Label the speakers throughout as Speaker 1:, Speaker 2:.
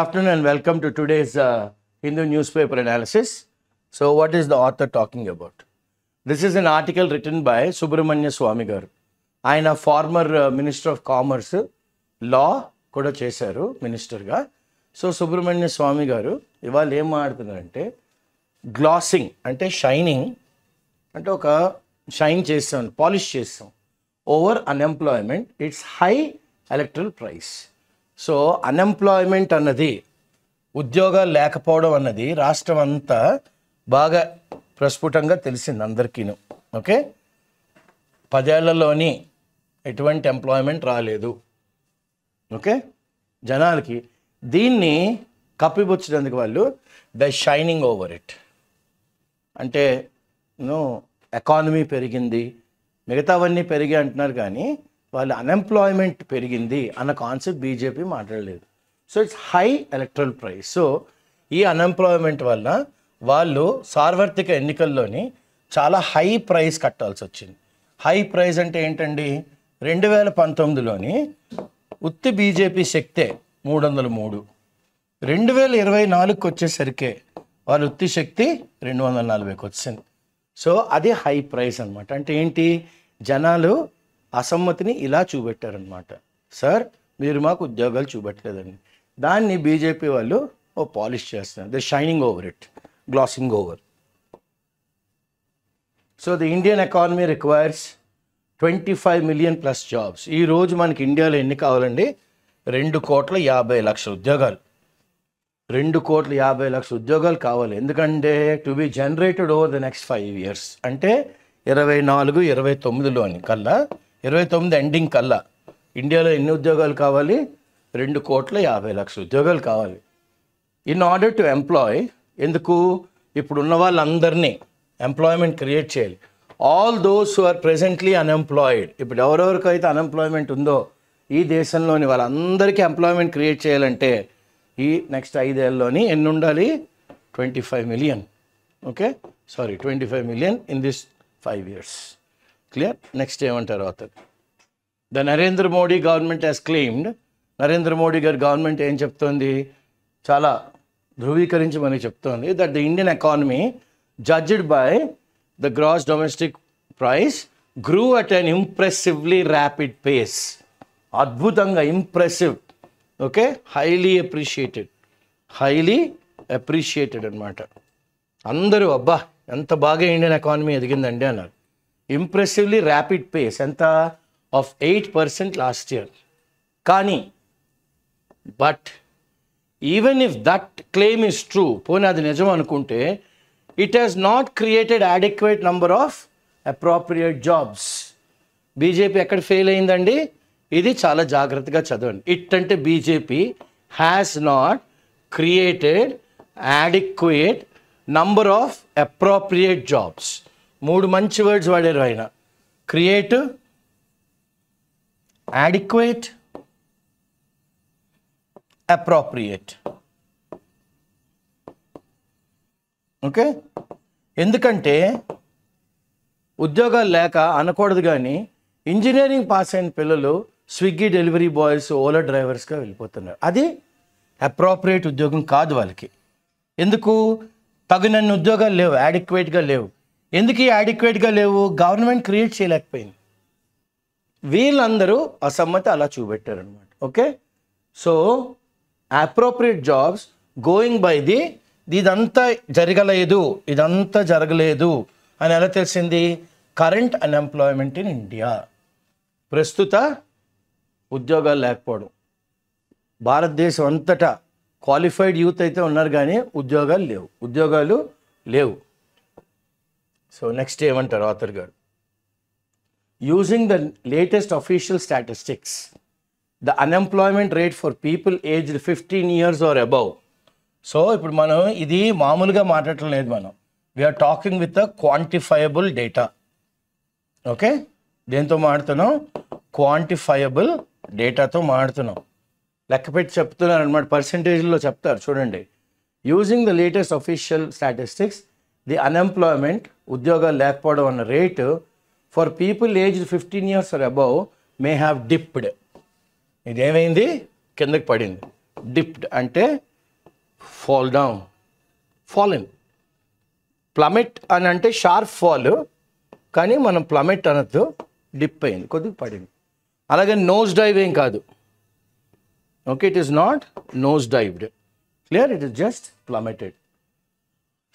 Speaker 1: afternoon and welcome to today's uh, Hindu newspaper analysis. So, what is the author talking about? This is an article written by Subramanya Swami garu. ఆయన former minister of commerce law కూడా చేశారు మినిస్టర్గా so Subrahmanya Swamy గారు ఇవాళ ఏం మాట్లాడుతున్నారంటే glossing అంటే shining అంటే ఒక షైన్ చేస్తాం పాలిష్ చేస్తాం over unemployment it's high electoral price so unemployment అన్నది ఉద్యోగాలు లేకపోవడం అన్నది రాష్ట్రం అంతా బాగా ప్రస్ఫుటంగా తెలిసింది అందరికీను ఓకే పదేళ్లలోని ఎటువంటి ఎంప్లాయ్మెంట్ రాలేదు ఓకే జనాలకి దీన్ని కప్పిపుచ్చినందుకు వాళ్ళు ద షైనింగ్ ఓవర్ ఇట్ అంటే ఎకానమీ పెరిగింది మిగతావన్నీ పెరిగి అంటున్నారు కానీ వాళ్ళ అన్ఎంప్లాయ్మెంట్ పెరిగింది అన్న కాన్సెప్ట్ బీజేపీ మాట్లాడలేదు so it's high electoral price so ఈ అన్ఎంప్లాయ్మెంట్ వల్ల వాళ్ళు సార్వత్రిక ఎన్నికల్లోని చాలా హై ప్రైస్ కట్టాల్సి వచ్చింది హై ప్రైస్ అంటే ఏంటండి రెండు వేల పంతొమ్మిదిలోని ఉత్తి బీజేపీ శక్తే మూడు వందల మూడు రెండు వేల ఇరవై నాలుగుకి వచ్చేసరికే వాళ్ళ ఉత్తి శక్తి రెండు వందల నలభైకి వచ్చింది సో అది హై ప్రైస్ అనమాట అంటే ఏంటి జనాలు అసమ్మతిని ఇలా చూపెట్టారనమాట సార్ మీరు మాకు ఉద్యోగాలు చూపెట్టలేదండి దాన్ని బీజేపీ వాళ్ళు ఓ పాలిష్ చేస్తున్నారు the shining over it glassing over so the Indian economy requires twenty five million plus jobs ఈరోజు మనకి ఇండియాలో ఎన్ని కావాలండి రెండు కోట్ల యాభై లక్షల ఉద్యోగాలు రెండు కోట్ల యాభై లక్షల ఉద్యోగాలు కావాలి ఎందుకంటే to be generated over the next five years అంటే ఇరవై నాలుగు ఇరవై తొమ్మిదిలోని కల్లా ఇరవై తొమ్మిది ఎండింగ్ కల్లా ఇండియాలో ఎన్ని ఉద్యోగాలు కావాలి రెండు కోట్ల యాభై లక్షల ఉద్యోగాలు కావాలి ఇన్ ఆర్డర్ టు ఎంప్లాయ్ ఎందుకు ఇప్పుడు ఉన్న వాళ్ళందరినీ ఎంప్లాయ్మెంట్ క్రియేట్ చేయాలి all those who are presently unemployed ఇప్పుడు ఎవరెవరికైతే అన్ఎంప్లాయ్మెంట్ ఉందో ఈ దేశంలోని వాళ్ళందరికీ ఎంప్లాయ్మెంట్ క్రియేట్ చేయాలంటే ఈ నెక్స్ట్ ఐదేళ్ళలోని ఎన్ని ఉండాలి twenty five million okay sorry twenty five million in this five years clear next ఏమంటారు అతను the Narendra Modi government as claimed Narendra Modi గారి గవర్నమెంట్ ఏం చెప్తోంది చాలా ధృవీకరించి మనకి చెప్తోంది that the Indian economy judged by the gross domestic price grew at an impressively rapid pace అద్భుతంగా impressive okay highly appreciated highly appreciated అనమాట అందరూ అబ్బా ఎంత బాగా ఇండియన్ ఎకానమీ ఎదిగిందండి అన్నారు ఇంప్రెసివ్లీ ర్యాపిడ్ పేస్ ఎంత of eight percent last year కానీ but even if that claim is true పోనీ అది నిజం అనుకుంటే it has not created adequate number of appropriate jobs BJP ఎక్కడ ఫెయిల్ అయిందండి ఇది చాలా జాగ్రత్తగా చదవండి ఇట్ అంటే BJP has not created adequate number of appropriate jobs మూడు మంచి వర్డ్స్ వాడారు ఆయన క్రియేట్ యాడిక్వేట్ అప్రాప్రియేట్ ఓకే ఎందుకంటే ఉద్యోగాలు లేక అనకూడదు కానీ ఇంజనీరింగ్ పాస్ అయిన పిల్లలు స్విగ్గీ డెలివరీ బాయ్స్ ఓలా డ్రైవర్స్గా వెళ్ళిపోతున్నారు అది అప్రాప్రియేట్ ఉద్యోగం కాదు వాళ్ళకి ఎందుకు తగినన్ని ఉద్యోగాలు లేవు యాడిక్వేట్గా లేవు ఎందుకు యాడిక్వేట్గా లేవు గవర్నమెంట్ క్రియేట్ చేయలేకపోయింది వీళ్ళందరూ అసమ్మతి అలా చూపెట్టారనమాట okay so appropriate jobs going by the ఇదంతా జరగలేదు ఇదంతా జరగలేదు అని ఎలా తెలిసింది కరెంట్ అన్ఎంప్లాయ్మెంట్ ఇన్ ఇండియా ప్రస్తుత ఉద్యోగాలు లేకపోవడం భారతదేశం అంతటా క్వాలిఫైడ్ యూత్ అయితే ఉన్నారు కానీ ఉద్యోగాలు లేవు ఉద్యోగాలు లేవు సో నెక్స్ట్ ఏమంటారు ఆథర్ గారు using the latest official statistics the unemployment rate for people aged fifteen years or above so ఇప్పుడు మనం ఇది మామూలుగా మాట్లాడటం లేదు మనం we're talking with a quantifiable data okay దేంతో మాడుతున్నాం క్వాంటిఫైయబుల్ డేటాతో మాడుతున్నాం లెక్క పెట్టి చెప్తున్నారు అనమాట పర్సంటేజ్లో చెప్తారు చూడండి using the latest official statistics the unemployment ఉద్యోగాలు లేకపోవడం అన్న రేటు for people age fifteen years or above may have dipped ఇదేమైంది కిందకి పడింది డిప్డ్ అంటే ఫాల్ డౌన్ ఇన్ ప్లమెట్ అని అంటే షార్ప్ ఫాల్ కానీ మనం ప్లమెట్ అనద్దు డిప్ అయింది కొద్దిగా పడింది అలాగే నోస్ డైవ్ ఏం కాదు okay it is not nose dived clear it is just plummeted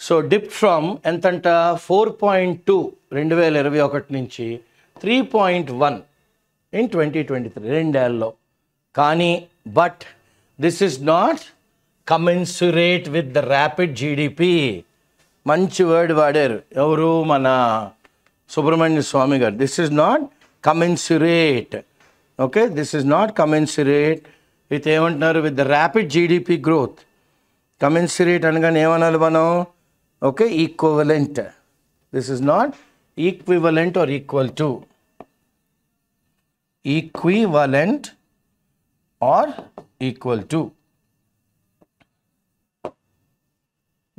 Speaker 1: so dip from ఎంతంట ఫోర్ పాయింట్ టూ రెండు వేల ఇరవై ఒకటి నుంచి three point one in twenty twenty three రెండేళ్ళలో కానీ but this is not commensurate with the rapid GDP మంచి word వాడారు ఎవరు మన సుబ్రహ్మణ్య స్వామి గారు this is not commensurate okay this is not commensurate with ఏమంటున్నారు with the rapid GDP growth కమెన్సురేట్ అనగానే ఏమనాలి మనం okay equivalent this is not equivalent or equal to equivalent or equal to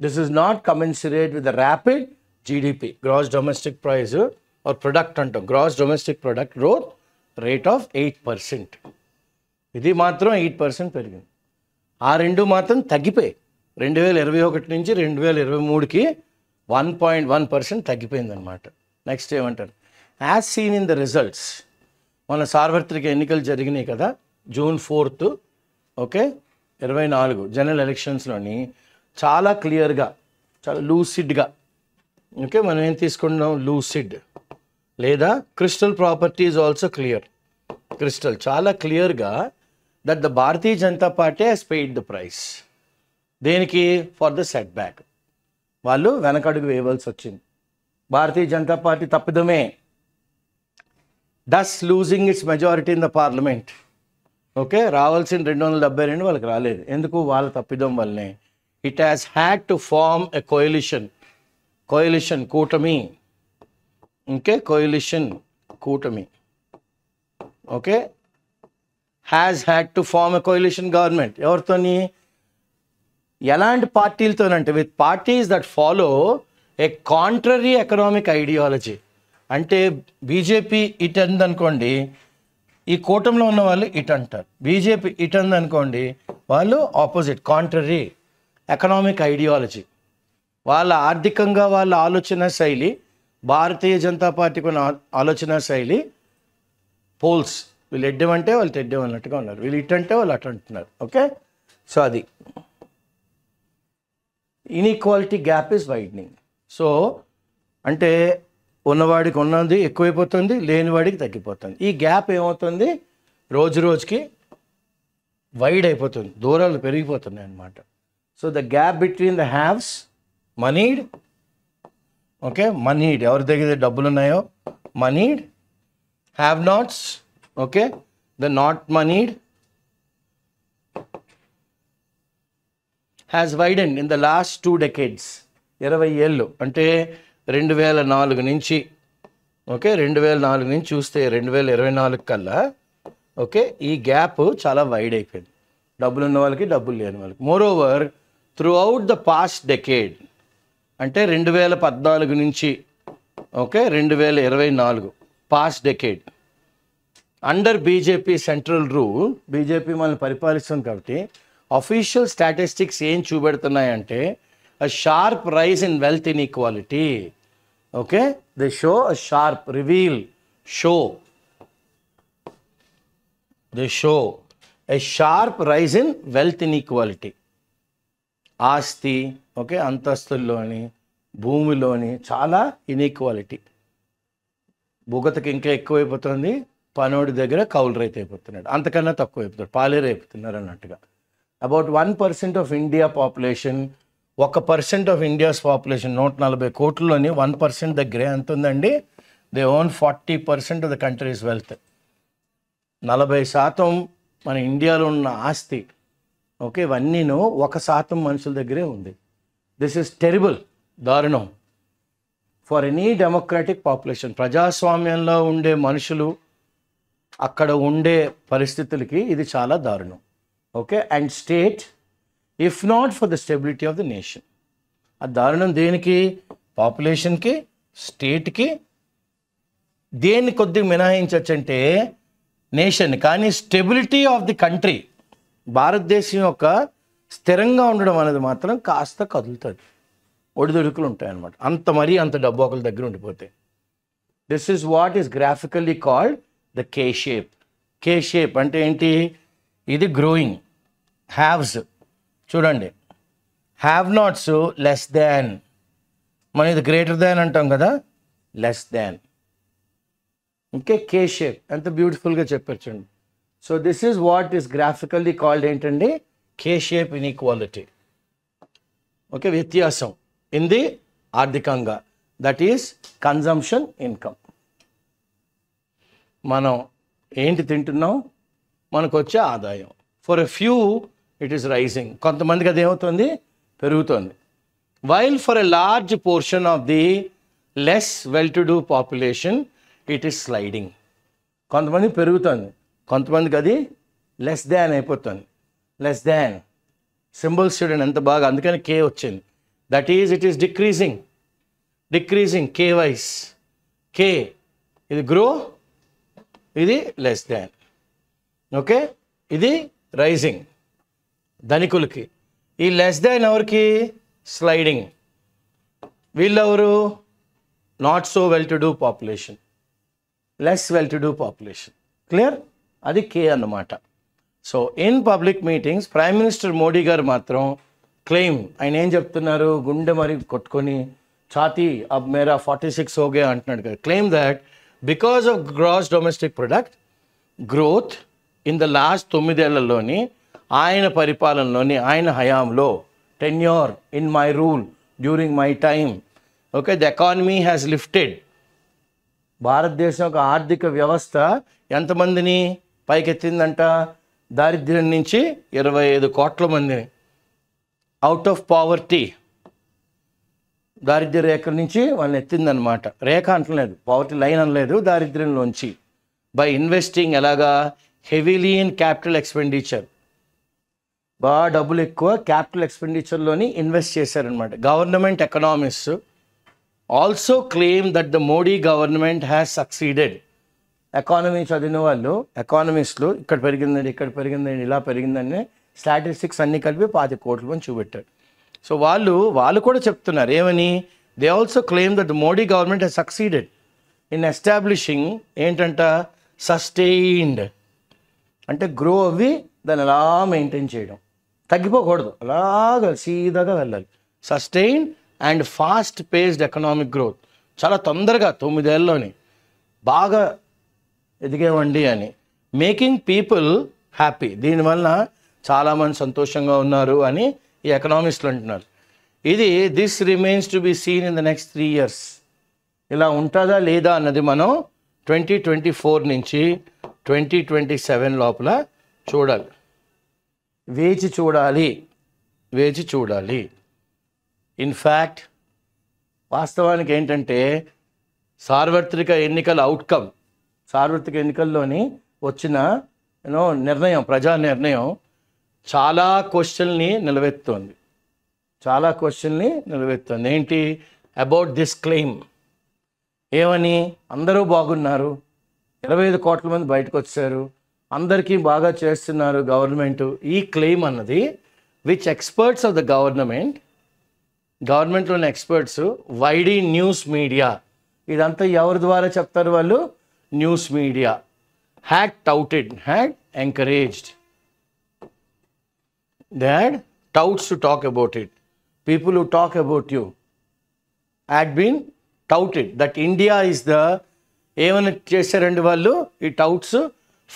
Speaker 1: this is not commensurate with the rapid gdp gross domestic price or product అంటాం gross domestic product growth rate of 8% idi matram 8% perigindi aa rendu matram తగ్గిపోయాయి రెండు వేల ఇరవై ఒకటి నుంచి రెండు వేల ఇరవై మూడుకి వన్ పాయింట్ వన్ పర్సెంట్ తగ్గిపోయిందనమాట నెక్స్ట్ ఏమంటారు as seen in the results మన సార్వత్రిక ఎన్నికలు జరిగినాయి కదా జూన్ ఫోర్త్ ఓకే ఇరవై నాలుగు జనరల్ ఎలక్షన్స్లోని చాలా క్లియర్గా చాలా లూసిడ్గా ఓకే మనం ఏం తీసుకున్నాం లూసిడ్ లేదా crystal property is also clear crystal చాలా క్లియర్గా that the Bharatiya Janata Party has paid the price దేనికి ఫర్ ద సెట్ బ్యాక్ వాళ్ళు వెనకడుగు వేయవలసి వచ్చింది భారతీయ జనతా పార్టీ తప్పిదమే does losing its majority in the Parliament okay రావాల్సిన రెండు వందల డెబ్బై రెండు వాళ్ళకి రాలేదు ఎందుకు వాళ్ళ తప్పిదం వల్లనే it has had to form a coalition coalition కూటమి ఇంకే కోయలిషన్ కూటమి okay has had to form a coalition government ఎవరితోని ఎలాంటి పార్టీలతో అంటే with parties that follow a contrary economic ideology అంటే బీజేపీ ఇట్ అందనుకోండి ఈ కూటంలో ఉన్న వాళ్ళు ఇట్ అంటారు బీజేపీ ఇట్ అందనుకోండి వాళ్ళు ఆపోజిట్ కాంట్రరీ ఎకనామిక్ ఐడియాలజీ వాళ్ళ ఆర్థికంగా వాళ్ళ ఆలోచన శైలి భారతీయ జనతా పార్టీకి ఉన్న ఆలోచన శైలి పోల్స్ వీళ్ళు ఎడ్డమంటే వాళ్ళు తెడ్డం అన్నట్టుగా ఉన్నారు వీళ్ళు ఇట్ అంటే వాళ్ళు అటు అంటున్నారు ఓకే సో అది inequality gap is widening so అంటే ఉన్నవాడికి ఉన్నది ఎక్కువైపోతుంది లేనివాడికి తగ్గిపోతుంది ఈ గ్యాప్ ఏమవుతుంది రోజు రోజుకి వైడ్ అయిపోతుంది దూరాలు పెరిగిపోతున్నాయి అన్నమాట so the gap between the haves monied okay monied ఎవరి దగ్గర డబ్బులు ఉన్నాయో monied have nots okay the not monied has widen in the last two decades ఇరవై ఏళ్ళు అంటే రెండు వేల నాలుగు నుంచి ఓకే రెండు వేల నాలుగు నుంచి చూస్తే రెండు వేల ఇరవై నాలుగు కల్లా ఓకే ఈ గ్యాప్ చాలా వైడ్ అయిపోయింది డబ్బులు ఉన్న వాళ్ళకి డబ్బులు లేని వాళ్ళకి more over throughout the past decade అంటే రెండు వేల పద్నాలుగు నుంచి ఓకే రెండు వేల ఇరవై నాలుగు past decade under BJP central rule BJP మనల్ని పరిపాలిస్తుంది కాబట్టి అఫీషియల్ స్టాటిస్టిక్స్ ఏం చూపెడుతున్నాయంటే a sharp rise in wealth inequality okay the show a sharp reveal show the show a sharp rise in wealth inequality ఆస్తి okay అంతస్తుల్లోని భూమిలోని చాలా inequality భూగతకి ఇంకా ఎక్కువైపోతుంది పనోడి దగ్గర కౌలు రైతు అయిపోతున్నాడు అంతకన్నా తక్కువ అయిపోతాడు పాలేరు అయిపోతున్నారు అన్నట్టుగా about one percent of India population ఒక పర్సెంట్ ఆఫ్ ఇండియాస్ పాపులేషన్ నూట నలభై కోట్లలోని వన్ పర్సెంట్ దగ్గరే ఎంత ఉందండి they own forty percent of the country's wealth నలభై శాతం మన ఇండియాలో ఉన్న ఆస్తి ఓకే ఇవన్నీను ఒక శాతం మనుషుల దగ్గరే ఉంది దిస్ ఇస్ టెరిబుల్ దారుణం ఫర్ ఎనీ డెమోక్రాటిక్ పాపులేషన్ ప్రజాస్వామ్యంలో ఉండే మనుషులు అక్కడ ఉండే పరిస్థితులకి ఇది చాలా దారుణం okay and state if not for the stability of the nation ఆ దారుణం దేనికి పాపులేషన్కి స్టేట్కి దేన్ని కొద్దిగా మినహాయించవచ్చు అంటే నేషన్ కానీ స్టెబిలిటీ ఆఫ్ ది కంట్రీ భారతదేశం యొక్క స్థిరంగా ఉండడం అనేది మాత్రం కాస్త కదులుతుంది ఒడిదుడుకులు ఉంటాయన్నమాట అంత మరీ అంత డబ్బు ఒకరి దగ్గర ఉండిపోతే this is what is graphically called the K shape K shape అంటే ఏంటి ఇది గ్రోయింగ్ హ్యావ్స్ చూడండి హ్యావ్ నాట్స్ లెస్ దాన్ మనం ఇది గ్రేటర్ దాన్ అంటాం కదా లెస్ దాన్ ఇంకే కే షేప్ ఎంత బ్యూటిఫుల్గా చెప్పారు చూడండి so this is what is graphically called ఏంటండి కే షేప్ ఇన్ఈక్వాలిటీ ఓకే వ్యత్యాసం ఇంది ఆర్థికంగా దట్ ఈస్ కన్జంప్షన్ ఇన్కమ్ మనం ఏంటి తింటున్నాం మనకు వచ్చే ఆదాయం for a few it is rising కొంతమందికి అది ఏమవుతుంది పెరుగుతుంది while for a large portion of the less well to do population it is sliding కొంతమంది పెరుగుతుంది కొంతమందికి అది లెస్ దాన్ అయిపోతుంది లెస్ దాన్ సింబల్స్ చూడండి ఎంత బాగా అందుకని కే వచ్చింది that is it is decreasing decreasing K wise K ఇది గ్రో ఇది లెస్ దాన్ ఓకే ఇది రైజింగ్ ధనికులకి ఈ లెస్ దాన్ ఎవరికి స్లైడింగ్ వీళ్ళెవరు not so well to do population less well to do population clear అది కే అన్నమాట so in public meetings Prime Minister Modi garu మాత్రం క్లెయిమ్ ఆయన ఏం చెప్తున్నారు గుండె మరి కొట్టుకొని ఛాతీ అబ్ మేరా ఫార్టీ సిక్స్ ఓగే అంటున్నాడు కదా claim that because of gross domestic product growth in the last తొమ్మిదేళ్లలోని ఆయన పరిపాలనలోని ఆయన హయాంలో tenure in my rule during my time okay the economy has lifted భారతదేశం యొక్క ఆర్థిక వ్యవస్థ ఎంతమందిని పైకెత్తిందంట దారిద్ర్యం నుంచి ఇరవై ఐదు కోట్ల మందిని అవుట్ ఆఫ్ పావర్టీ దారిద్ర్య రేఖ నుంచి వాళ్ళని ఎత్తిందనమాట రేఖ అంటలేదు పావర్టీ లైన్ అనలేదు దారిద్ర్యంలోంచి బై ఇన్వెస్టింగ్ ఎలాగా హెవీలీ ఇన్ క్యాపిటల్ ఎక్స్పెండిచర్ బాగా డబ్బులు ఎక్కువ క్యాపిటల్ ఎక్స్పెండిచర్లోని ఇన్వెస్ట్ చేశారనమాట government economics also claim that the Modi government has succeeded economy చదివిన వాళ్ళు ఎకానమిస్టులు ఇక్కడ పెరిగిందండి ఇక్కడ పెరిగిందండి ఇలా పెరిగిందని స్టాటిస్టిక్స్ అన్ని కలిపి పాతి కోట్ల మంది చూపెట్టారు సో వాళ్ళు వాళ్ళు కూడా చెప్తున్నారు ఏమని they also claim that Modi government has succeeded in establishing ఏంటంట సస్టైన్డ్ అంటే గ్రో అవి దాన్ని అలా మెయింటైన్ చేయడం తగ్గిపోకూడదు అలాగ సీదాగా వెళ్ళాలి sustain and fast paced economic growth చాలా తొందరగా తొమ్మిదేళ్ళలోని బాగా ఎదిగేవండి అని మేకింగ్ పీపుల్ హ్యాపీ దీనివల్ల చాలామంది సంతోషంగా ఉన్నారు అని ఈ ఎకనామిస్టులు అంటున్నారు ఇది this remains to be seen in the next three years ఇలా ఉంటుందా లేదా అన్నది మనం ట్వంటీ ట్వంటీ ఫోర్ నుంచి ట్వంటీ ట్వంటీ సెవెన్ లోపల చూడాలి వేచి చూడాలి వేచి చూడాలి ఇన్ఫ్యాక్ట్ వాస్తవానికి ఏంటంటే సార్వత్రిక ఎన్నికల అవుట్కమ్ సార్వత్రిక ఎన్నికల్లోని వచ్చిన యూనో నిర్ణయం ప్రజా నిర్ణయం చాలా క్వశ్చన్ని నిలవెత్తుంది చాలా క్వశ్చన్ని నిలవెత్తుంది ఏంటి అబౌట్ దిస్ క్లెయిమ్ ఏమని అందరూ బాగున్నారు ఇరవై ఐదు కోట్ల మంది బయటకు వచ్చారు అందరికీ బాగా చేస్తున్నారు గవర్నమెంట్ ఈ క్లెయిమ్ అన్నది which experts of the government గవర్నమెంట్లోని ఎక్స్పర్ట్స్ వైడి న్యూస్ మీడియా ఇదంతా ఎవరి ద్వారా చెప్తారు వాళ్ళు news media have touted have encouraged that touts to talk about it people who talk about you had been touted that India is the ఏమైనా చేశారండి వాళ్ళు ఈ touts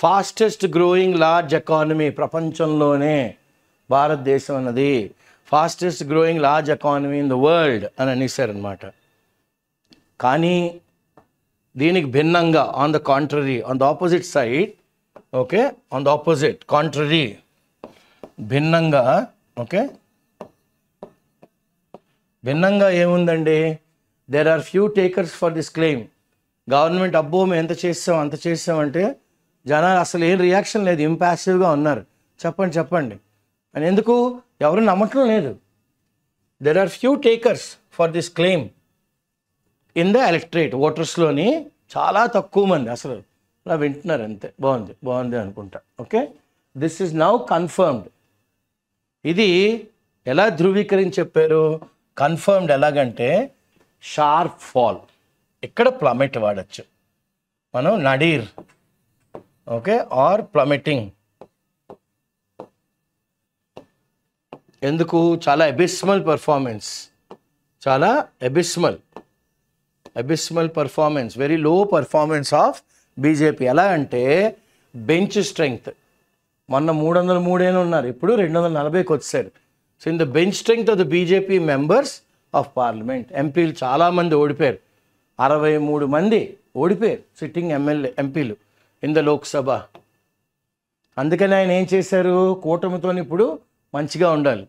Speaker 1: fastest growing large economy ప్రపంచంలోనే భారతదేశం అన్నది fastest growing large economy in the world అని అనేసారనమాట కానీ దీనికి భిన్నంగా on the contrary on the opposite side okay on the opposite contrary భిన్నంగా ఓకే భిన్నంగా ఏముందండి there are few takers for this claim government అబ్బో మేము ఎంత చేస్తాం అంత చేస్తామంటే జనాలు అసలు ఏం రియాక్షన్ లేదు ఇంపాసివ్గా ఉన్నారు చెప్పండి చెప్పండి అని ఎందుకు ఎవరు నమ్మటం లేదు there are few takers for this claim in the electorate ఓటర్స్లోని చాలా తక్కువ మంది అసలు అలా వింటున్నారు అంతే బాగుంది బాగుంది అనుకుంటా okay this is now confirmed ఇది ఎలా ధృవీకరించి చెప్పారు కన్ఫర్మ్డ్ ఎలాగంటే షార్ప్ ఫాల్ ఇక్కడ ప్లమెట్ వాడచ్చు మనం నడీర్ ఓకే ఆర్ ప్లమెటింగ్ ఎందుకు చాలా ఎబిస్మల్ పర్ఫార్మెన్స్ చాలా abysmal abysmal performance very low performance of BJP ఎలా అంటే బెంచ్ స్ట్రెంగ్త్ మొన్న మూడు వందల మూడేనే ఉన్నారు ఇప్పుడు రెండు వందల నలభైకి వచ్చారు so in the bench strength of the BJP members of parliament ఎంపీలు చాలామంది ఓడిపోయారు అరవై మూడు మంది ఓడిపోయారు సిట్టింగ్ ఎమ్మెల్యే ఎంపీలు ఇన్ ద లోక్సభ అందుకని ఆయన ఏం చేశారు కూటమితో ఇప్పుడు మంచిగా ఉండాలి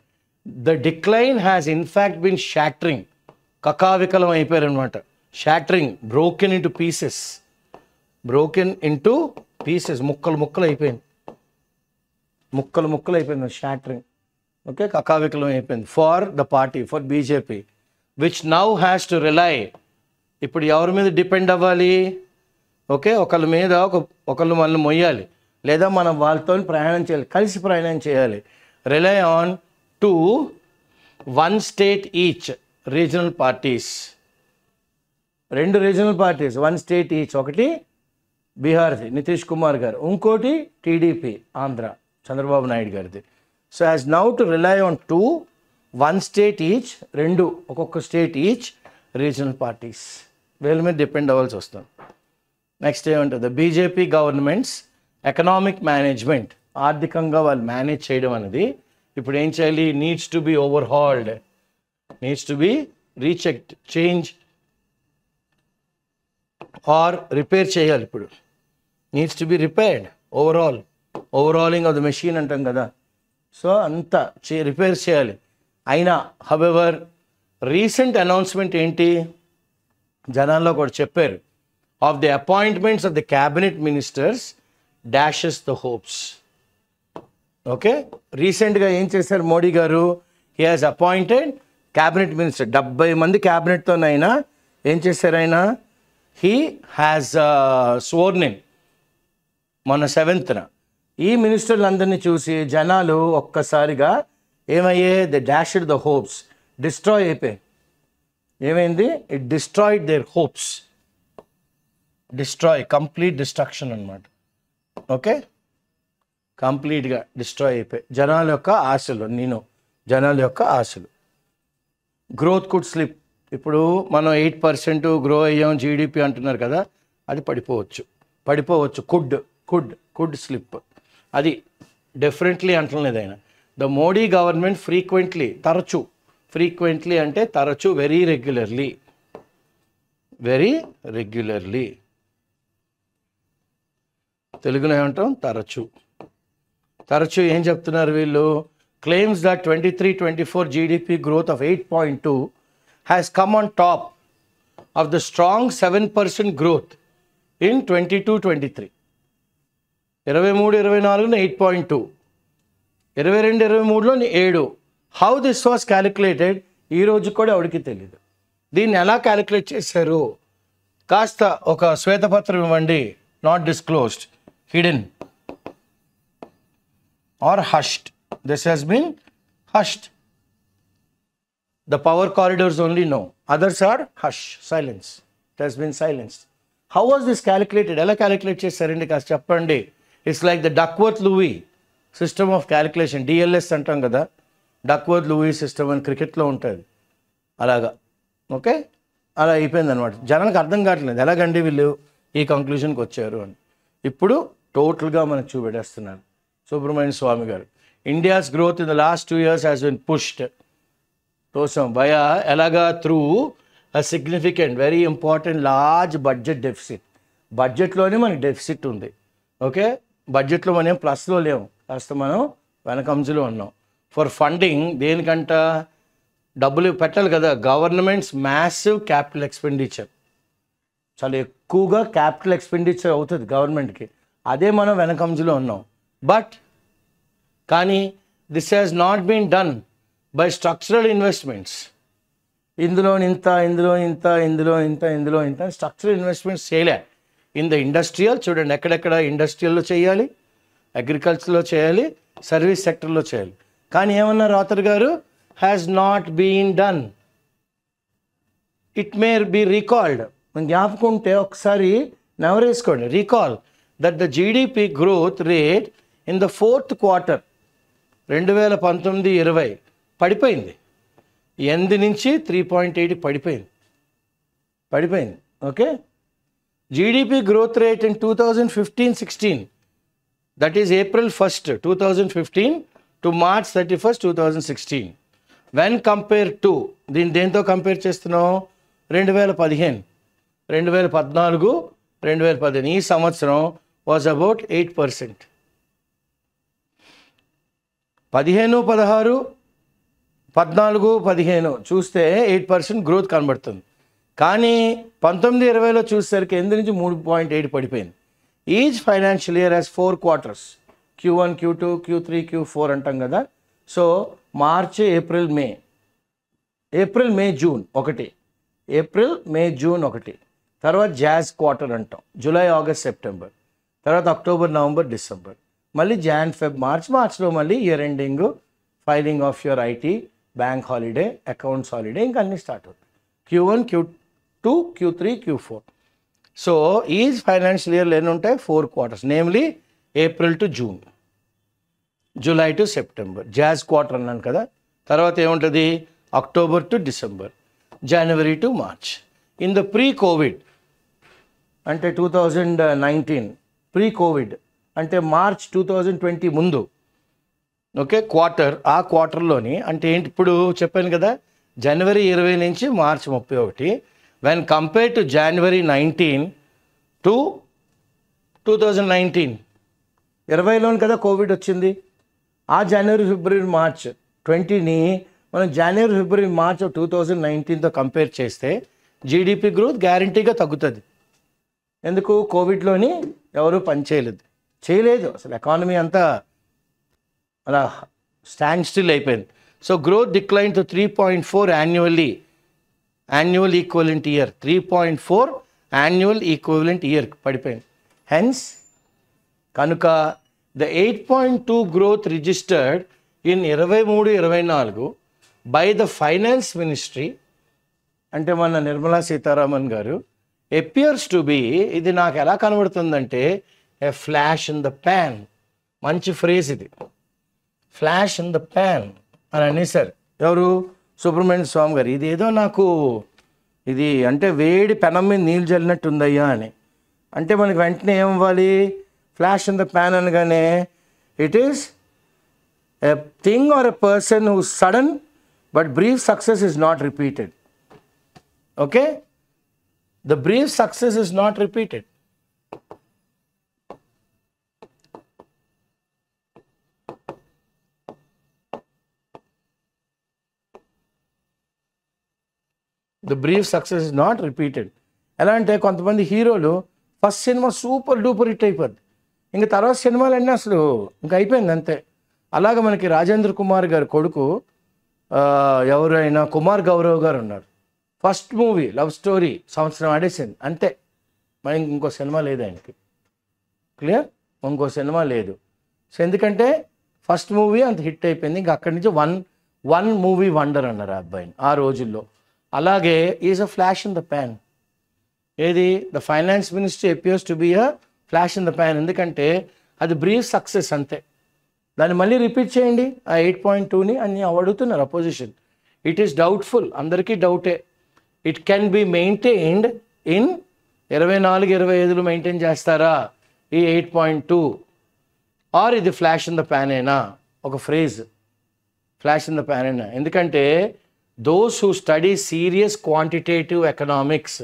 Speaker 1: the decline has in fact bin shattering కకావికలం అయిపోయారనమాట shattering broken into pieces broken into pieces ముక్కలు ముక్కలు అయిపోయింది ముక్కలు ముక్కలు అయిపోయింది షాటరింగ్ ఓకే కకావికలం అయిపోయింది for the party for BJP which now has to rely ఇప్పుడు ఎవరి మీద డిపెండ్ అవ్వాలి ఓకే ఒకళ్ళ మీద ఒక ఒకళ్ళు మనల్ని మొయ్యాలి లేదా మనం వాళ్ళతో ప్రయాణం చేయాలి కలిసి ప్రయాణం చేయాలి rely on two one state each regional parties రెండు regional parties one state each ఒకటి బీహార్ది నితీష్ కుమార్ గారు ఇంకోటి టీడీపీ ఆంధ్ర చంద్రబాబు నాయుడు గారిది so as now to rely on two one state each రెండు ఒక్కొక్క స్టేట్ ఈచ్ రీజనల్ పార్టీస్ వీళ్ళ మీద డిపెండ్ అవ్వాల్సి వస్తుంది నెక్స్ట్ ఏమంటుంది బీజేపీ గవర్నమెంట్స్ ఎకనామిక్ మేనేజ్మెంట్ ఆర్థికంగా వాళ్ళు మేనేజ్ చేయడం అనేది ఇప్పుడు ఏం చేయాలి needs to be overhauled needs to be rechecked change or repair చేయాలి ఇప్పుడు needs to be repaired overhaul overhauling of the machine అంటాం కదా సో అంత చే రిపేర్ చేయాలి అయినా హవెవర్ రీసెంట్ అనౌన్స్మెంట్ ఏంటి జనాల్లో కూడా చెప్పారు of the appointments of the cabinet ministers dashes the hopes okay రీసెంట్గా ఏం చేశారు Modi garu he has appointed cabinet minister డెబ్బై మంది క్యాబినెట్తోనైనా ఏం చేశారైనా హీ హ్యాజ్ స్వోర్నిన్ uh, మన సెవెంత్న ఈ మినిస్టర్లందరినీ చూసి జనాలు ఒక్కసారిగా ఏమయ్యే the dashed the hopes destroy అయిపోయాయి ఏమైంది it destroyed their hopes destroy complete destruction అనమాట ఓకే కంప్లీట్గా డిస్ట్రాయ్ అయిపోయి జనాల యొక్క ఆశలు నేను జనాల యొక్క ఆశలు గ్రోత్ కుడ్ స్లిప్ ఇప్పుడు మనం ఎయిట్ పర్సెంట్ గ్రో అయ్యాం జీడిపి అంటున్నారు కదా అది పడిపోవచ్చు పడిపోవచ్చు కుడ్ కుడ్ కుడ్ స్లిప్ అది డెఫినెట్లీ అంటలేదు ఆయన ద మోడీ గవర్నమెంట్ ఫ్రీక్వెంట్లీ తరచు ఫ్రీక్వెంట్లీ అంటే తరచు వెరీ రెగ్యులర్లీ వెరీ రెగ్యులర్లీ తెలుగులో ఏమంటాం తరచు తరచు ఏం చెప్తున్నారు వీళ్ళు claims that twenty three twenty four GDP growth of eight point two has come on top of the strong seven percent growth in twenty two twenty three ఇరవై మూడు ఇరవై నాలుగున ఎయిట్ పాయింట్ టూ ఇరవై రెండు ఇరవై మూడులో ఏడు హౌ దిస్ వాస్ క్యాలిక్యులేటెడ్ ఈ రోజు కూడా ఎవరికి తెలియదు దీన్ని ఎలా క్యాలిక్యులేట్ చేశారు కాస్త ఒక శ్వేతపత్రం ఇవ్వండి not disclosed hidden or hushed. This has been hushed. The power corridors only know. Others are hush, silence. It has been silenced. How was this calculated? Ella calculate చేశారండి కాస్త చెప్పండి it's like the Duckworth Lewis system of calculation DLS అంటాం కదా Duckworth Lewis system అని క్రికెట్లో ఉంటుంది అలాగా okay అలా అయిపోయింది అనమాట జనానికి అర్థం కావట్లేదు ఎలాగండి వీళ్ళు ఈ కంక్లూషన్కి వచ్చారు అని ఇప్పుడు టోటల్గా మనకు చూపెడేస్తున్నారు Subramanya Swamy garu India's growth in the last two years has been pushed కోసం వయా ఎలాగా through a significant very important large budget deficit బడ్జెట్లోనే మనకి డెఫిసిట్ ఉంది ఓకే బడ్జెట్లో మనం ప్లస్లో లేవు కాస్త మనం వెనకంజులో ఉన్నాం ఫర్ ఫండింగ్ దేనికంట డబ్బులు పెట్టాలి కదా గవర్నమెంట్స్ మ్యాసివ్ క్యాపిటల్ ఎక్స్పెండిచర్ చాలా ఎక్కువగా క్యాపిటల్ ఎక్స్పెండిచర్ అవుతుంది గవర్నమెంట్కి అదే మనం వెనకంజులో ఉన్నాం బట్ కానీ this has not been done by structural investments ఇందులో ఇంత ఇందులో ఇంత ఇందులో ఇంత ఇందులో ఇంత స్ట్రక్చరల్ ఇన్వెస్ట్మెంట్స్ చేయలే ఇన్ ద ఇండస్ట్రియల్ చూడండి ఎక్కడెక్కడ ఇండస్ట్రియల్లో చేయాలి అగ్రికల్చర్లో చేయాలి సర్వీస్ సెక్టర్లో చేయాలి కానీ ఏమన్నారు ఆథర్ గారు has not been done it may be recalled మనం జ్ఞాపకం ఉంటే ఒకసారి నెవరేసుకోండి recall that the GDP growth rate in the fourth quarter రెండు వేల పంతొమ్మిది ఇరవై పడిపోయింది ఎనిమిది నుంచి త్రీ పాయింట్ ఎయిట్ పడిపోయింది పడిపోయింది okay GDP growth rate in two thousand fifteen sixteen that is April first two thousand fifteen to March thirty first two thousand sixteen when compare to దీన్ని దేంతో కంపేర్ చేస్తున్నావు రెండు వేల పదిహేను రెండు వేల పద్నాలుగు రెండు వేల పదిహేను ఈ సంవత్సరం వాజ్ అబౌట్ ఎయిట్ పర్సెంట్ పదిహేను పదహారు పద్నాలుగు పదిహేను చూస్తే ఎయిట్ పర్సెంట్ గ్రోత్ కనబడుతుంది కానీ పంతొమ్మిది ఇరవైలో చూసేసరికి ఎనిమిది నుంచి మూడు పాయింట్ ఎయిట్ పడిపోయింది is financial year as four quarters Q one Q two Q three Q four అంటాం కదా so March April May April May June ఒకటి ఏప్రిల్ మే జూన్ ఒకటి తర్వాత జాజ్ క్వార్టర్ అంటాం జూలై ఆగస్ట్ సెప్టెంబర్ తర్వాత అక్టోబర్ నవంబర్ డిసెంబర్ మళ్ళీ Jan Feb March మార్చ్లో మళ్ళీ year ending filing of your IT bank holiday accounts holiday ఇంకా అన్నీ స్టార్ట్ అవుతాయి Q one Q two Q three Q four so is financial ఇయర్లో ఎన్ని ఉంటాయి four quarters namely April to June July to September జాజ్ quarter అన్నాను కదా తర్వాత ఏముంటుంది October to December January to March in the pre covid అంటే two thousand nineteen pre covid అంటే మార్చ్ టూ థౌజండ్ ట్వంటీ ముందు ఓకే క్వార్టర్ ఆ క్వార్టర్లోని అంటే ఏంటి ఇప్పుడు చెప్పాను కదా జనవరి ఇరవై నుంచి మార్చ్ ముప్పై ఒకటి when compare to January nineteen to two thousand nineteen ఇరవైలోని కదా కోవిడ్ వచ్చింది ఆ జనవరి ఫిబ్రవరి మార్చ్ ట్వంటీని మనం జనవరి ఫిబ్రవరి మార్చ్ టూ థౌజండ్ నైన్టీన్తో కంపేర్ చేస్తే జీడిపి గ్రోత్ గ్యారంటీగా తగ్గుతుంది ఎందుకు కోవిడ్లోని ఎవరు పనిచేయలేదు చేయలేదు అసలు ఎకానమీ అంతా అలా స్టాండ్ స్టిల్ అయిపోయింది so growth decline to three point four annually annual equivalent year three point four annual equivalent year పడిపోయింది హెన్స్ కనుక the eight point two growth registered in ఇరవై మూడు ఇరవై నాలుగు బై ద ఫైనాన్స్ మినిస్ట్రీ అంటే మన నిర్మలా సీతారామన్ గారు ఎపియర్స్ టు బి ఇది నాకు ఎలా కనబడుతుందంటే a flash in the pan మంచి ఫ్రేజ్ ఇది ఫ్లాష్ ఇన్ ద ప్యాన్ అని అనేసారు ఎవరు సుబ్రహ్మణ్య స్వామి గారు ఏదో నాకు ఇది అంటే వేడి పెనం మీద నీళ్ళు జల్లినట్టు ఉందయ్యా అని అంటే మనకి వెంటనే ఏం ఇవ్వాలి ఫ్లాష్ ఇన్ ద ప్యాన్ అనగానే it is a thing or a person who sudden but brief success is not repeated okay The brief success is not repeated. The brief success is not repeated ఎలా అంటే కొంతమంది హీరోలు first cinema super duper hit అయిపోద్ది ఇంకా తర్వాత సినిమాలు అన్నీ అసలు ఇంకా అయిపోయింది అంతే అలాగే మనకి రాజేంద్ర కుమార్ గారి కొడుకు ఎవరైనా కుమార్ గౌరవ్ గారు ఉన్నారు ఫస్ట్ మూవీ లవ్ స్టోరీ సంవత్సరం ఆడేసింది అంతే మరి ఇంకో సినిమా లేదు ఆయనకి క్లియర్ ఇంకో సినిమా లేదు సో ఎందుకంటే ఫస్ట్ మూవీ అంత హిట్ అయిపోయింది ఇంకా అక్కడి నుంచి వన్ వన్ మూవీ వండర్ అన్నారు ఆ అబ్బాయిని ఆ రోజుల్లో అలాగే is a flash in the pan ఏది the finance minister appears to be a flash in the pan ఎందుకంటే అది బ్రీఫ్ సక్సెస్ అంతే దాన్ని మళ్ళీ రిపీట్ చేయండి ఆ ఎయిట్ పాయింట్ టూని అని అడుగుతున్నారు అపోజిషన్ ఇట్ ఈస్ డౌట్ఫుల్ అందరికీ డౌటే it can be maintained in ఇరవై నాలుగు ఇరవై ఐదులు మెయింటైన్ చేస్తారా ఈ ఎయిట్ పాయింట్ టూ ఆర్ ఇది ఫ్లాష్ ఇన్ ద ప్యానేనా ఒక ఫ్రేజ్ ఫ్లాష్ ఇన్ ద ప్యానేనా ఎందుకంటే those who study serious quantitative economics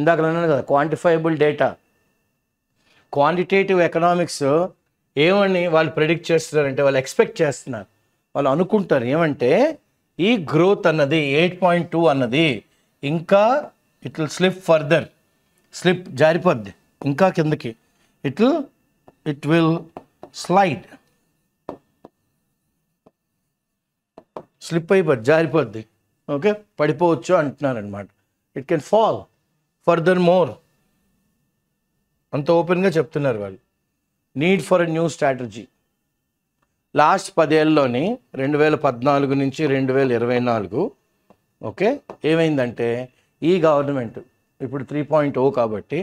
Speaker 1: ఇందాక కదా క్వాంటిఫైబుల్ డేటా క్వాంటిటేటివ్ ఎకనామిక్స్ ఏమని వాళ్ళు ప్రిడిక్ట్ చేస్తున్నారంటే వాళ్ళు ఎక్స్పెక్ట్ చేస్తున్నారు వాళ్ళు అనుకుంటారు ఏమంటే ఈ గ్రోత్ అన్నది ఎయిట్ పాయింట్ టూ అన్నది ఇంకా it will slip further slip జారిపోద్ది ఇంకా కిందకి it it will slide slip అయిపోద్ది జారిపోద్ది ఓకే పడిపోవచ్చు అంటున్నారనమాట it can fall further more అంత ఓపెన్గా చెప్తున్నారు వాళ్ళు need for a new strategy last పదేళ్ళలోని రెండు వేల పద్నాలుగు నుంచి రెండు వేల ఇరవై నాలుగు ఓకే ఏమైందంటే ఈ గవర్నమెంట్ ఇప్పుడు త్రీ పాయింట్ ఓ కాబట్టి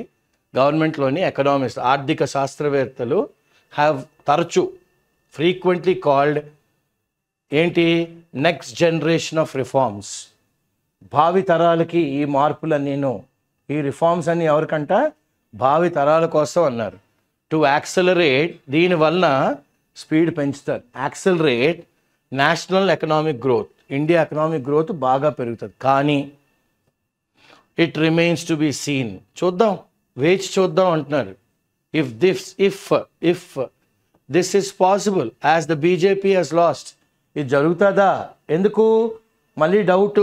Speaker 1: గవర్నమెంట్లోని ఎకనామిస్ట్ ఆర్థిక శాస్త్రవేత్తలు హ్యావ్ తరచు ఫ్రీక్వెంట్లీ కాల్డ్ ఏంటి నెక్స్ట్ జనరేషన్ ఆఫ్ రిఫార్మ్స్ భావి తరాలకి ఈ మార్పులన్నీను ఈ రిఫార్మ్స్ అన్నీ ఎవరికంట భావి తరాల కోసం అన్నారు టు యాక్సలరేట్ దీనివల్ల స్పీడ్ పెంచుతారు accelerate national economic growth India economic growth బాగా పెరుగుతుంది కానీ it remains to be seen చూద్దాం వేచి చూద్దాం అంటున్నారు if this if if this is possible as the BJP has lost ఇది జరుగుతుందా ఎందుకు మళ్ళీ డౌట్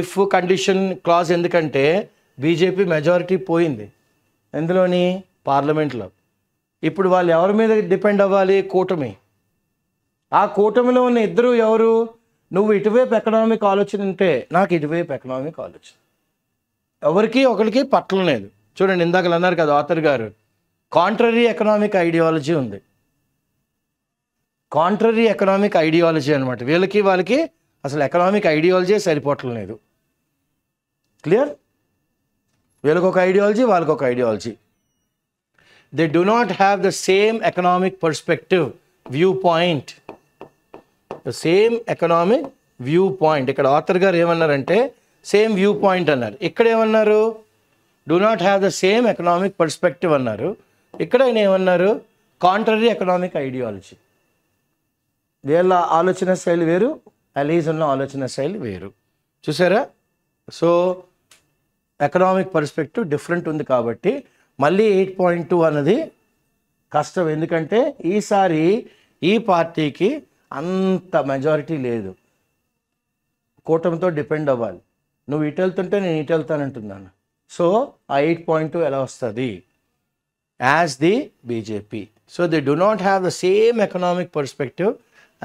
Speaker 1: ఇఫ్ కండిషన్ క్లాజ్ ఎందుకంటే బీజేపీ మెజారిటీ పోయింది ఎందులోని పార్లమెంట్లో ఇప్పుడు వాళ్ళు ఎవరి మీద డిపెండ్ అవ్వాలి కూటమి ఆ కూటమిలో ఉన్న ఇద్దరు ఎవరు నువ్వు ఇటువైపు ఎకనామిక్ ఆలోచన ఉంటే నాకు ఇటువైపు ఎకనామిక్ ఆలోచన ఎవరికి ఒకరికి పట్ల లేదు చూడండి ఇందాకలు అన్నారు కదా ఆథర్ గారు కాంట్రరీ ఎకనామిక్ ఐడియాలజీ ఉంది కాంట్రరీ ఎకనామిక్ ఐడియాలజీ అనమాట వీళ్ళకి వాళ్ళకి అసలు ఎకనామిక్ ఐడియాలజీ సరిపోవట్లేదు లేదు క్లియర్ వీళ్ళకి ఒక ఐడియాలజీ వాళ్ళకి ఒక ideology they do not have the same economic perspective view point same economic view point ఇక్కడ ఆథర్ గారు ఏమన్నారంటే సేమ్ వ్యూ పాయింట్ అన్నారు ఇక్కడ ఏమన్నారు do not have the same economic perspective అన్నారు ఇక్కడ ఆయన ఏమన్నారు కాంట్రరీ ఎకనామిక్ ఐడియాలజీ వీళ్ళ ఆలోచన శైలి వేరు అలీజ్ ఉన్న ఆలోచన శైలి వేరు చూసారా సో ఎకనామిక్ పర్స్పెక్టివ్ డిఫరెంట్ ఉంది కాబట్టి మళ్ళీ ఎయిట్ పాయింట్ టూ అన్నది కష్టం ఎందుకంటే ఈసారి ఈ పార్టీకి అంత మెజారిటీ లేదు కూటమితో డిపెండ్ అవ్వాలి నువ్వు ఇటు వెళ్తుంటే నేను ఇటు వెళ్తానంటున్నాను సో ఆ ఎయిట్ పాయింట్ టూ ఎలా వస్తుంది as the BJP so they do not have the same economic perspective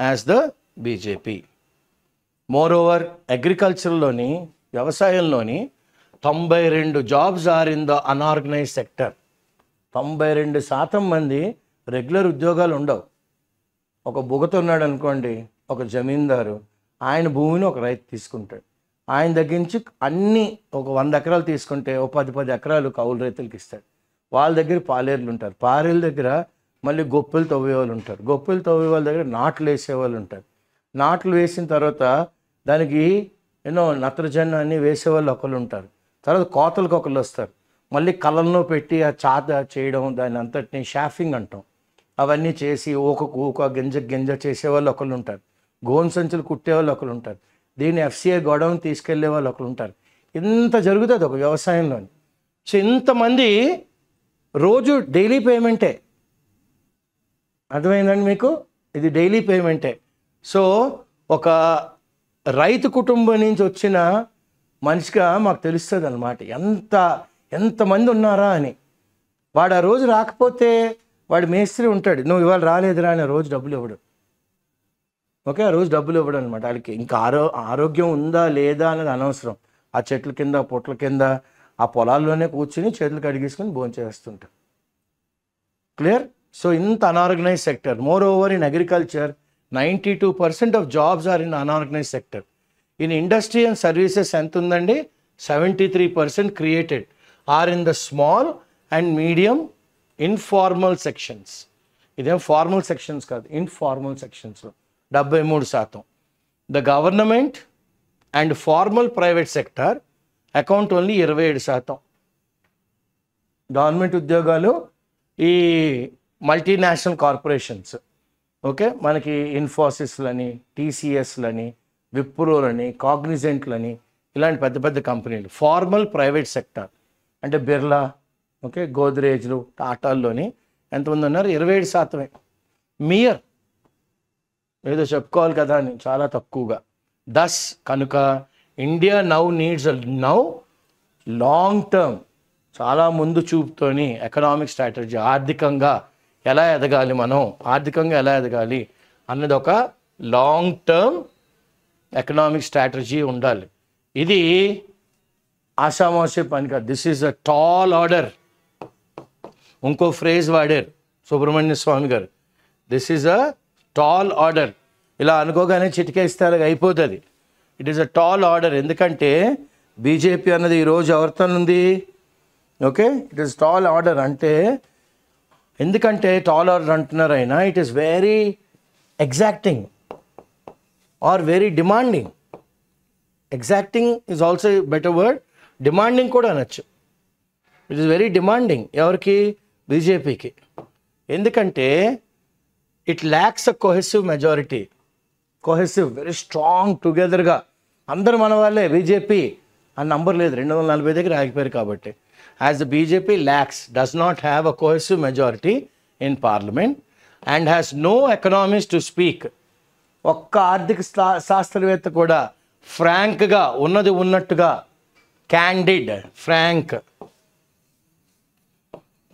Speaker 1: as the BJP moreover అగ్రికల్చర్లోని వ్యవసాయంలోని తొంభై రెండు jobs are in the unorganised sector తొంభై రెండు శాతం మంది రెగ్యులర్ ఉద్యోగాలు ఉండవు ఒక ఉన్నాడు అనుకోండి ఒక జమీందారు ఆయన భూమిని ఒక రైతు తీసుకుంటాడు ఆయన దగ్గర నుంచి అన్నీ ఒక వంద ఎకరాలు తీసుకుంటే ఓ పది పది ఎకరాలు కౌలు రైతులకు ఇస్తాడు వాళ్ళ దగ్గర పాలేర్లు ఉంటారు పాలేర్ల దగ్గర మళ్ళీ గొప్పలు తవ్వే వాళ్ళు ఉంటారు గొప్పలు తవ్వే వాళ్ళ దగ్గర నాట్లు వేసేవాళ్ళు ఉంటారు నాట్లు వేసిన తర్వాత దానికి ఎన్నో నత్రజని అన్ని వేసేవాళ్ళు ఒకళ్ళు ఉంటారు తర్వాత కోతలకు ఒకళ్ళు వస్తారు మళ్ళీ కళ్ళల్లో పెట్టి ఆ చాత చేయడం దాని అంతటిని షాఫింగ్ అంటాం అవన్నీ చేసి ఒక ఊక గింజ గింజ చేసేవాళ్ళు ఒకళ్ళు ఉంటారు గోన్ సంచులు కుట్టేవాళ్ళు ఒకళ్ళు ఉంటారు దీన్ని ఎఫ్సీఏ గొడవను తీసుకెళ్లే వాళ్ళు ఒకళ్ళు ఉంటారు ఇంత జరుగుతుంది ఒక వ్యవసాయంలోని సో ఇంతమంది రోజు డైలీ పేమెంటే అర్థమైందండి మీకు ఇది డైలీ పేమెంటే సో ఒక రైతు కుటుంబం నుంచి వచ్చిన మనిషిగా మాకు తెలుస్తుంది అనమాట ఎంత ఎంతమంది ఉన్నారా అని వాడు ఆ రోజు రాకపోతే వాడు మేస్త్రి ఉంటాడు నువ్వు ఇవాళ రాలేదురా అని రోజు డబ్బులు ఇవ్వడు ఓకే ఆ రోజు డబ్బులు ఇవ్వడం అనమాట వాళ్ళకి ఇంకా ఆరో ఆరోగ్యం ఉందా లేదా అనేది అనవసరం ఆ చెట్ల కింద పొట్ల కింద ఆ పొలాల్లోనే కూర్చుని చేతులు కడిగేసుకుని భోంచేస్తుంటారు క్లియర్ సో ఇంత unorganised sector moreover in agriculture ninety two percent of jobs are in unorganised sector in industry and services ఎంత ఉందండి seventy three percent created are in the small and medium informal sections ఇదేం formal sections కాదు informal sections డెబ్బై మూడు శాతం the government and formal private sector account only ఇరవై ఏడు శాతం గవర్నమెంట్ ఉద్యోగాలు ఈ మల్టీనేషనల్ కార్పొరేషన్స్ ఓకే మనకి ఇన్ఫోసిస్లని టీసీఎస్లని విప్రోలని కాగ్నిజెంట్లని ఇలాంటి పెద్ద పెద్ద కంపెనీలు ఫార్మల్ ప్రైవేట్ సెక్టర్ అంటే బిర్లా ఓకే గోద్రేజ్లు టాటాల్లోని ఎంతమంది ఉన్నారు ఇరవై ఏడు శాతమే మియర్ ఏదో చెప్పుకోవాలి కదా అని చాలా తక్కువగా దస్ కనుక India now needs now long term చాలా ముందు చూపుతోని ఎకనామిక్ స్ట్రాటజీ ఆర్థికంగా ఎలా ఎదగాలి మనం ఆర్థికంగా ఎలా ఎదగాలి అన్నది ఒక లాంగ్ టర్మ్ ఎకనామిక్ స్ట్రాటజీ ఉండాలి ఇది ఆషామాషి పని కాదు this is a tall order ఇంకో ఫ్రేజ్ వాడారు సుబ్రహ్మణ్య స్వామి గారు this is a tall order ఇలా అనుకోగానే చిటికేస్తారు అయిపోతుంది it is a tall order ఎందుకంటే బీజేపీ అన్నది ఈరోజు ఎవరితోనుంది okay it is tall order అంటే ఎందుకంటే టాల్ ఆర్డర్ అంటున్నారు ఆయన it is very exacting or very demanding exacting is also better word demanding కూడా అనొచ్చు ఇట్ ఈస్ వెరీ డిమాండింగ్ ఎవరికి బీజేపీకి ఎందుకంటే it lacks a cohesive majority cohesive very strong టుగెదర్గా అందరు మన వాళ్ళే బీజేపీ ఆ నంబర్ లేదు రెండు వందల నలభై దగ్గర ఆగిపోయారు కాబట్టి as the BJP lacks does not have a cohesive majority in parliament and has no economies to speak ఒక్క ఆర్థిక శాస్త్రవేత్త కూడా ఫ్రాంక్గా ఉన్నది ఉన్నట్టుగా క్యాండిడ్ ఫ్రాంక్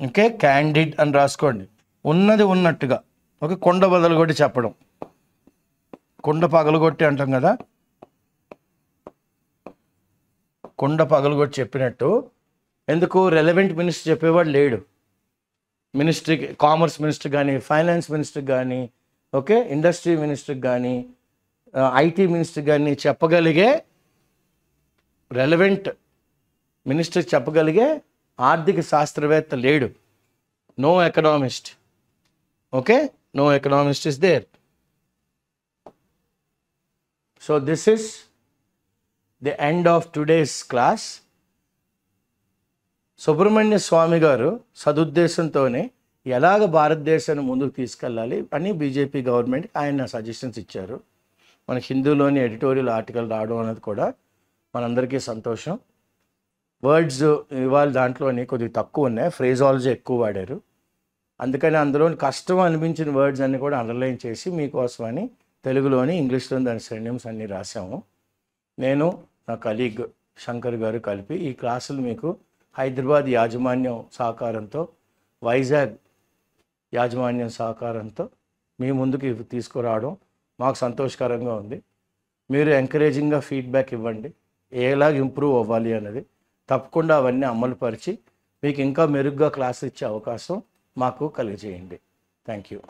Speaker 1: ఓకే క్యాండిడ్ అని రాసుకోండి ఉన్నది ఉన్నట్టుగా ఓకే కొండ బదులు కొట్టి చెప్పడం కొండ పగలగొట్టి అంటాం కదా కొండ పగలగొట్టి చెప్పినట్టు ఎందుకు రెలవెంట్ మినిస్టర్ చెప్పేవాడు లేడు మినిస్ట్రీకి కామర్స్ మినిస్టర్ కానీ ఫైనాన్స్ మినిస్టర్ కానీ ఓకే ఇండస్ట్రీ మినిస్టర్ కానీ ఐటీ మినిస్టర్ కానీ చెప్పగలిగే రెలవెంట్ మినిస్టర్ చెప్పగలిగే ఆర్థిక శాస్త్రవేత్త లేడు no economist okay no economist is there so this is the end of today's class Subrahmanya Swamy గారు సదుద్దేశంతోనే ఎలాగ భారతదేశాన్ని ముందుకు తీసుకెళ్ళాలి అని బీజేపీ గవర్నమెంట్ ఆయన సజెషన్స్ ఇచ్చారు మన హిందూలోని ఎడిటోరియల్ ఆర్టికల్ రావడం అనేది కూడా మనందరికీ సంతోషం వర్డ్స్ ఇవాళ దాంట్లోని కొద్దిగా తక్కువ ఉన్నాయి ఫ్రేజాలజీ ఎక్కువ వాడారు అందుకని అందులో కష్టం అనిపించిన వర్డ్స్ అన్నీ కూడా అండర్లైన్ చేసి మీకోసమని తెలుగులోని ఇంగ్లీష్లో దాని సెండిమ్స్ అన్నీ రాసాము నేను నా కలీగ్ శంకర్ గారు కలిపి ఈ క్లాసులు మీకు హైదరాబాద్ యాజమాన్యం సహకారంతో వైజాగ్ యాజమాన్యం సహకారంతో మీ ముందుకు తీసుకురావడం మాకు సంతోషకరంగా ఉంది మీరు ఎంకరేజింగ్గా ఫీడ్బ్యాక్ ఇవ్వండి ఎలాగ ఇంప్రూవ్ అవ్వాలి అన్నది తప్పకుండా అవన్నీ అమలుపరిచి మీకు ఇంకా మెరుగ్గా క్లాస్ ఇచ్చే అవకాశం మాకు కలిగజేయండి థ్యాంక్ యూ